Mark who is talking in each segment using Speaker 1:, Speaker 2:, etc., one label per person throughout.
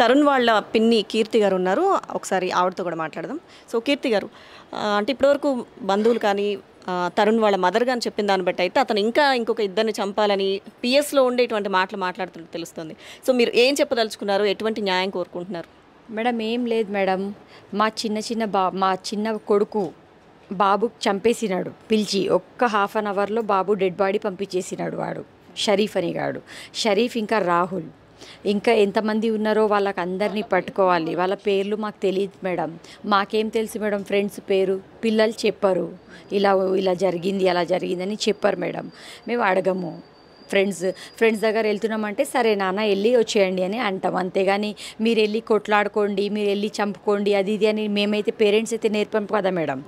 Speaker 1: తరుణ్ వాళ్ళ పిన్ని కీర్తి గారు ఉన్నారు ఒకసారి ఆవిడతో కూడా మాట్లాడదాం సో కీర్తి గారు అంటే ఇప్పటివరకు బంధువులు కానీ తరుణ్ వాళ్ళ మదర్ కానీ చెప్పిన దాన్ని బట్టి అయితే అతను ఇంకా ఇంకొక ఇద్దరిని చంపాలని పిఎస్లో ఉండేటువంటి మాటలు మాట్లాడుతున్నట్టు తెలుస్తుంది సో మీరు ఏం చెప్పదలుచుకున్నారు ఎటువంటి న్యాయం కోరుకుంటున్నారు మేడం ఏం లేదు మేడం మా చిన్న చిన్న బా మా చిన్న కొడుకు బాబు చంపేసినాడు పిలిచి ఒక్క హాఫ్ అన్ అవర్లో బాబు డెడ్ బాడీ పంపించేసినాడు వాడు షరీఫ్ అని గాడు షరీఫ్ ఇంకా రాహుల్ ఇంకా ఎంతమంది ఉన్నారో వాళ్ళకి అందరినీ పట్టుకోవాలి వాళ్ళ పేర్లు మాకు తెలియదు మేడం మాకేం తెలుసు మేడం ఫ్రెండ్స్ పేరు పిల్లలు చెప్పరు ఇలా ఇలా జరిగింది అలా జరిగిందని చెప్పరు మేడం మేము అడగము ఫ్రెండ్స్ ఫ్రెండ్స్ దగ్గర వెళ్తున్నామంటే సరే నాన్న వెళ్ళి వచ్చేయండి అని అంటాం అంతేగాని మీరు వెళ్ళి కొట్లాడుకోండి మీరు వెళ్ళి చంపుకోండి అది ఇది అని మేమైతే పేరెంట్స్ అయితే నేర్పం కదా మేడం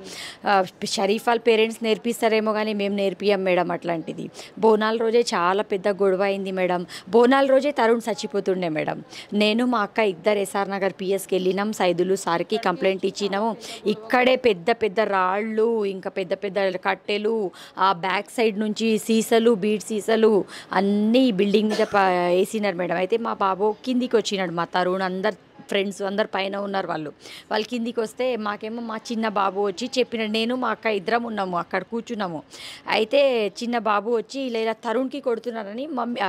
Speaker 1: షరీఫ్ వాళ్ళ పేరెంట్స్ నేర్పిస్తారేమో కానీ మేము నేర్పియం మేడం అట్లాంటిది బోనాల రోజే చాలా పెద్ద గొడవ అయింది మేడం బోనాల రోజే తరుణ్ చచ్చిపోతుండే మేడం నేను మా అక్క ఇద్దరు ఎస్ఆర్ నగర్ పిఎస్కి వెళ్ళినాం సైదులు సార్కి కంప్లైంట్ ఇచ్చినాము ఇక్కడే పెద్ద పెద్ద రాళ్ళు ఇంకా పెద్ద పెద్ద కట్టెలు ఆ బ్యాక్ సైడ్ నుంచి సీసలు బీడ్ సీసలు అన్నీ బిల్డింగ్ మీద వేసినారు మేడం అయితే మా బాబు కిందికి వచ్చినాడు మా తరుణ్ అందరు ఫ్రెండ్స్ అందరు పైన ఉన్నారు వాళ్ళు వాళ్ళు కిందికి వస్తే మాకేమో మా చిన్న బాబు వచ్చి చెప్పిన నేను మా అక్క ఇద్దరం ఉన్నాము అక్కడ కూర్చున్నాము అయితే చిన్న బాబు వచ్చి ఇలా ఇలా తరుణ్కి కొడుతున్నారని మమ్మీ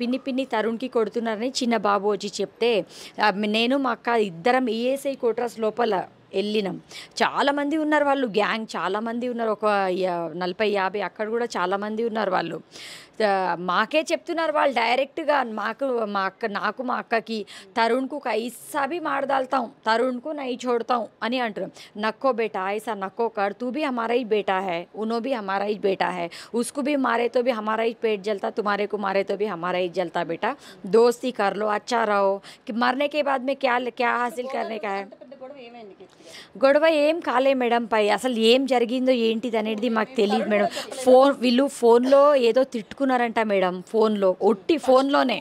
Speaker 1: పిన్ని పిన్ని తరుణ్కి కొడుతున్నారని చిన్న బాబు వచ్చి చెప్తే నేను మా అక్క ఇద్దరం ఈఎస్ఐ e కోట్రాస్ లోపల వెళ్ళినాం చాలామంది ఉన్నారు వాళ్ళు గ్యాంగ్ చాలామంది ఉన్నారు ఒక నలభై యాభై అక్కడ కూడా చాలామంది ఉన్నారు వాళ్ళు वाल डैरक्ट की तरुण को कैसा भी मार डालता हूँ तरुण को नहीं छोड़ता हूँ अनी अंटर नक्को बेटा ऐसा नको कर तू भी हमारा ही बेटा है उनो भी हमारा ही बेटा है उसको भी मारे तो भी हमारा ही पेट जलता तुम्हारे को मारे तो भी हमारा ही जलता बेटा दोस्ती कर लो अच्छा रहो कि मरने के बाद में क्या क्या हासिल करने का है गोड़व एम काले मैडम पै असल मैडम फोन वीलू फोन एदो तिट्को మాట్లాడుకున్నారంట మేడం ఫోన్లో ఒట్టి ఫోన్లోనే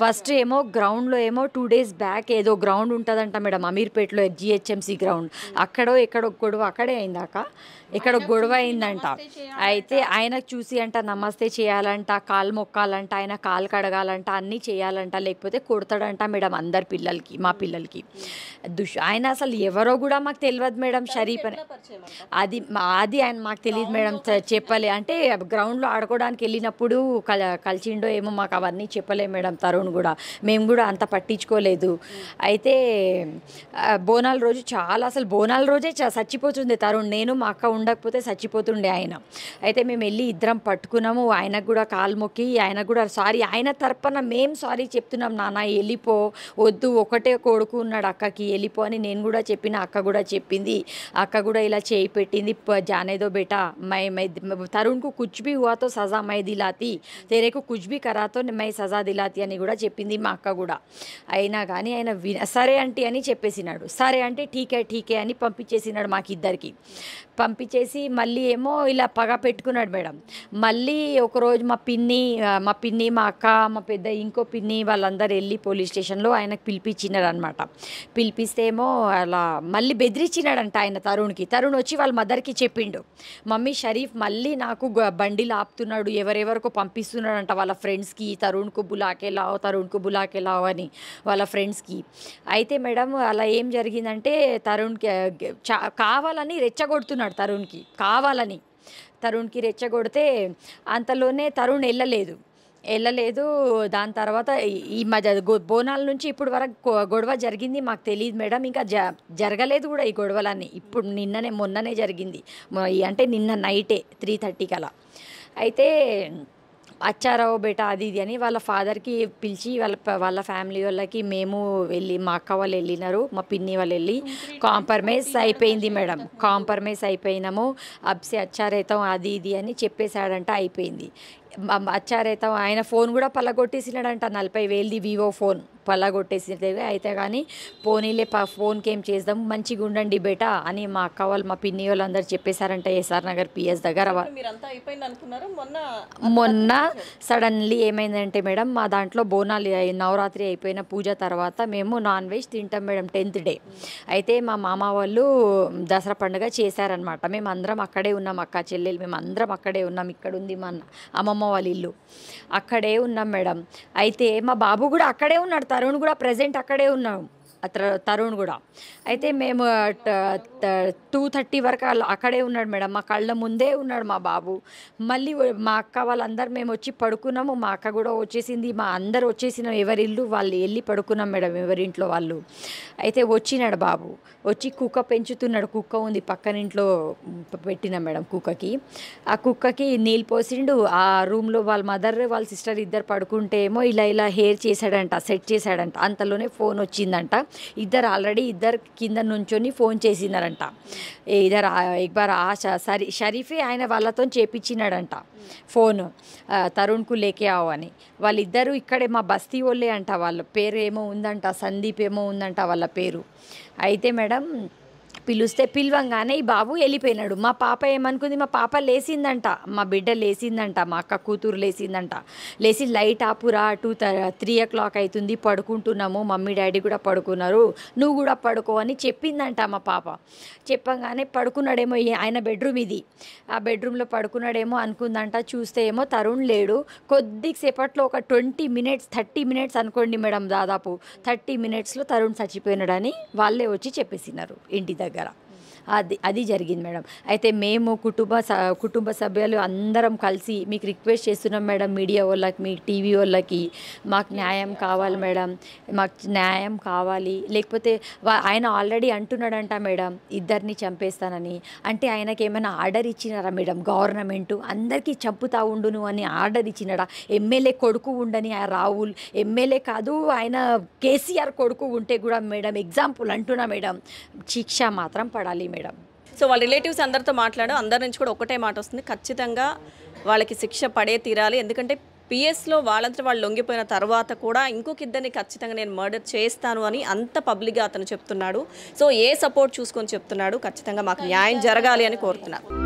Speaker 1: ఫస్ట్ ఏమో గ్రౌండ్లో ఏమో టూ డేస్ బ్యాక్ ఏదో గ్రౌండ్ ఉంటుందంట మేడం అమీర్పేటలో జిహెచ్ఎంసీ గ్రౌండ్ hmm. అక్కడో ఎక్కడో గొడవ అక్కడే అయిందాక ఇక్కడ గొడవ అయిందంట అయితే ఆయనకు చూసి అంట నమస్తే చేయాలంట కాలు మొక్కాలంట ఆయన కాలు కడగాలంట అన్నీ చేయాలంట లేకపోతే కొడతాడంట మేడం అందరి పిల్లలకి మా పిల్లలకి hmm. దుష్ ఆయన అసలు ఎవరో కూడా మాకు తెలియదు మేడం షరీఫ్ అని అది అది ఆయన మాకు తెలియదు మేడం చెప్పాలి అంటే గ్రౌండ్లో ఆడుకోవడానికి వెళ్ళినప్పుడు కల కలిసిండో ఏమో మాకు అవన్నీ చెప్పలేదు మేడం తరుణ్ కూడా మేము కూడా అంత పట్టించుకోలేదు అయితే బోనాల రోజు చాలా అసలు బోనాల రోజే చచ్చిపోతుండే తరుణ్ నేను మా అక్క ఉండకపోతే చచ్చిపోతుండే ఆయన అయితే మేము వెళ్ళి ఇద్దరం పట్టుకున్నాము ఆయనకు కూడా కాలు మొక్కి ఆయనకు కూడా సారీ ఆయన తరపున మేము సారీ చెప్తున్నాం నాన్న వెళ్ళిపో వద్దు ఒకటే కొడుకు ఉన్నాడు అక్కకి వెళ్ళిపో అని నేను కూడా చెప్పిన అక్క కూడా చెప్పింది అక్క కూడా ఇలా చేయి పెట్టింది జానేదో బేట మై మై తరుణ్కు కుచ్ హువాతో సజా तो सज़ा मैं కుచ్బి కరాతో को దిలాతి అని కూడా చెప్పింది మా అక్క కూడా అయినా కానీ ఆయన సరే అంటే అని చెప్పేసినాడు సరే అంటే ఠీకే ఠీకే అని పంపించేసినాడు మాకు ఇద్దరికి పంపించేసి మళ్ళీ ఏమో ఇలా పగ పెట్టుకున్నాడు మేడం మళ్ళీ ఒకరోజు మా పిన్ని మా పిన్ని మా అక్క మా పెద్ద ఇంకో పిన్ని వాళ్ళందరూ వెళ్ళి పోలీస్ స్టేషన్లో ఆయనకు పిలిపించినారు అనమాట పిలిపిస్తేమో అలా మళ్ళీ బెదిరించినాడంట ఆయన తరుణ్కి తరుణ్ వచ్చి వాళ్ళ మదర్కి చెప్పిండు మమ్మీ షరీఫ్ మళ్ళీ నాకు బండిలు ఆపుతున్నాడు ఎవరెవరికో పంపిస్తున్నాడంట వాళ్ళ ఫ్రెండ్స్కి తరుణ్కు బులాకే లావు తరుణ్కు బులాకే లావు అని వాళ్ళ ఫ్రెండ్స్కి అయితే మేడం అలా ఏం జరిగిందంటే తరుణ్కి కావాలని రెచ్చగొడుతున్నాడు చేస్తాడు తరుణ్కి కావాలని తరుణ్కి రెచ్చగొడితే అంతలోనే తరుణ్ వెళ్ళలేదు వెళ్ళలేదు దాని తర్వాత ఈ మధ్య బోనాల నుంచి ఇప్పుడు వరకు గొడవ జరిగింది మాకు తెలియదు మేడం ఇంకా జ జరగలేదు కూడా ఈ గొడవలన్నీ ఇప్పుడు నిన్ననే మొన్ననే జరిగింది అంటే నిన్న నైటే త్రీ థర్టీకి అలా అయితే అచ్చారావు బేట అది ఇది అని వాళ్ళ ఫాదర్కి పిలిచి వాళ్ళ వాళ్ళ ఫ్యామిలీ వాళ్ళకి మేము వెళ్ళి మా అక్క వాళ్ళు వెళ్ళినారు మా పిన్ని వాళ్ళు వెళ్ళి కాంప్రమైజ్ అయిపోయింది మేడం కాంప్రమైజ్ అయిపోయినాము అబ్సే అచ్చారైతాం అది ఇది అని చెప్పేశాడంట అయిపోయింది అచ్చారైతాం ఆయన ఫోన్ కూడా పల్లగొట్టేసినాడంట నలభై వేలది వివో ఫోన్ పల్లగొట్టేసినట్లే అయితే కానీ పోనీలే పా ఫోన్కి ఏం చేద్దాం మంచిగా ఉండండి బేట అని మా అక్క వాళ్ళు మా పిన్ని వాళ్ళు అందరు చెప్పేశారంట ఎస్ఆర్ నగర్ పిఎస్ దగ్గర మొన్న మొన్న సడన్లీ ఏమైందంటే మేడం మా దాంట్లో బోనాలు నవరాత్రి అయిపోయిన పూజ తర్వాత మేము నాన్ వెజ్ తింటాం మేడం టెన్త్ డే అయితే మా మామ వాళ్ళు దసరా పండుగ చేశారనమాట మేము అందరం అక్కడే ఉన్నాం అక్క చెల్లెలు మేము అందరం అక్కడే ఉన్నాం ఇక్కడ ఉంది మా అమ్మమ్మ అమ్మమ్మ వాళ్ళ ఇల్లు అక్కడే ఉన్నాం మేడం అయితే మా బాబు కూడా అక్కడే ఉన్నాడు తరుణ్ కూడా ప్రజెంట్ అక్కడే ఉన్నాం తరుణ్ కూడా అయితే మేము టూ థర్టీ వరకు అక్కడే ఉన్నాడు మేడం మా కళ్ళ ముందే ఉన్నాడు మా బాబు మళ్ళీ మా అక్క వాళ్ళందరూ మేము వచ్చి పడుకున్నాము మా అక్క కూడా వచ్చేసింది మా అందరు వచ్చేసినాం ఎవరి ఇల్లు వాళ్ళు వెళ్ళి పడుకున్నాం మేడం ఎవరింట్లో వాళ్ళు అయితే వచ్చినాడు బాబు వచ్చి కుక్క పెంచుతున్నాడు కుక్క ఉంది పక్కనింట్లో పెట్టిన మేడం కుక్కకి ఆ కుక్కకి నీళ్ళు పోసిండు ఆ రూమ్లో వాళ్ళ మదర్ వాళ్ళ సిస్టర్ ఇద్దరు పడుకుంటే ఏమో ఇలా ఇలా హెయిర్ చేశాడంట సెట్ చేశాడంట అంతలోనే ఫోన్ వచ్చిందంట ఇద్దరు ఆల్రెడీ ఇద్దరు కింద నుంచొని ఫోన్ చేసినారంట ఇద్దరు ఎక్బార్ ఆ సరి షరీఫే ఆయన వాళ్ళతో చేపించినాడంట ఫోన్ తరుణ్కు లేకే అని వాళ్ళిద్దరూ ఇక్కడే మా బస్తీ వాళ్ళే అంట వాళ్ళ పేరు ఏమో ఉందంట సందీప్ ఏమో ఉందంట వాళ్ళ పేరు అయితే మేడం పిలిస్తే పిలవంగానే ఈ బాబు వెళ్ళిపోయినాడు మా పాప ఏమనుకుంది మా పాప లేచిందంట మా బిడ్డ లేచిందంట మా అక్క కూతురు లేచిందంట లేచి లైట్ ఆపురా టూ త్రీ ఓ క్లాక్ అవుతుంది పడుకుంటున్నాము మమ్మీ డాడీ కూడా పడుకున్నారు నువ్వు కూడా పడుకో అని చెప్పిందంట మా పాప చెప్పంగానే పడుకున్నాడేమో ఆయన బెడ్రూమ్ ఇది ఆ బెడ్రూమ్లో పడుకున్నాడేమో అనుకుందంట చూస్తే ఏమో తరుణ్ లేడు కొద్దిసేపట్లో ఒక ట్వంటీ మినిట్స్ థర్టీ మినిట్స్ అనుకోండి మేడం దాదాపు థర్టీ మినిట్స్లో తరుణ్ చచ్చిపోయినాడని వాళ్ళే వచ్చి చెప్పేసినారు ఇంటి దగ్గర वगैरह అది అది జరిగింది మేడం అయితే మేము కుటుంబ కుటుంబ సభ్యులు అందరం కలిసి మీకు రిక్వెస్ట్ చేస్తున్నాం మేడం మీడియా వాళ్ళకి మీ టీవీ వాళ్ళకి మాకు న్యాయం కావాలి మేడం మాకు న్యాయం కావాలి లేకపోతే ఆయన ఆల్రెడీ అంటున్నాడంట మేడం ఇద్దరిని చంపేస్తానని అంటే ఆయనకి ఏమైనా ఆర్డర్ ఇచ్చినారా మేడం గవర్నమెంట్ అందరికీ చంపుతా ఉండును అని ఆర్డర్ ఇచ్చినాడా ఎమ్మెల్యే కొడుకు ఉండని ఆ రాహుల్ ఎమ్మెల్యే కాదు ఆయన కేసీఆర్ కొడుకు ఉంటే కూడా మేడం ఎగ్జాంపుల్ అంటున్నా మేడం శిక్ష మాత్రం పడాలి మేడం సో వాళ్ళ రిలేటివ్స్ అందరితో మాట్లాడు అందరి నుంచి కూడా ఒకటే మాట వస్తుంది ఖచ్చితంగా వాళ్ళకి శిక్ష పడే తీరాలి ఎందుకంటే పిఎస్లో వాళ్ళంతా వాళ్ళు లొంగిపోయిన తర్వాత కూడా ఇంకొక ఇద్దరిని ఖచ్చితంగా నేను మర్డర్ చేస్తాను అని అంత పబ్లిక్గా అతను చెప్తున్నాడు సో ఏ సపోర్ట్ చూసుకొని చెప్తున్నాడు ఖచ్చితంగా మాకు న్యాయం జరగాలి అని కోరుతున్నాను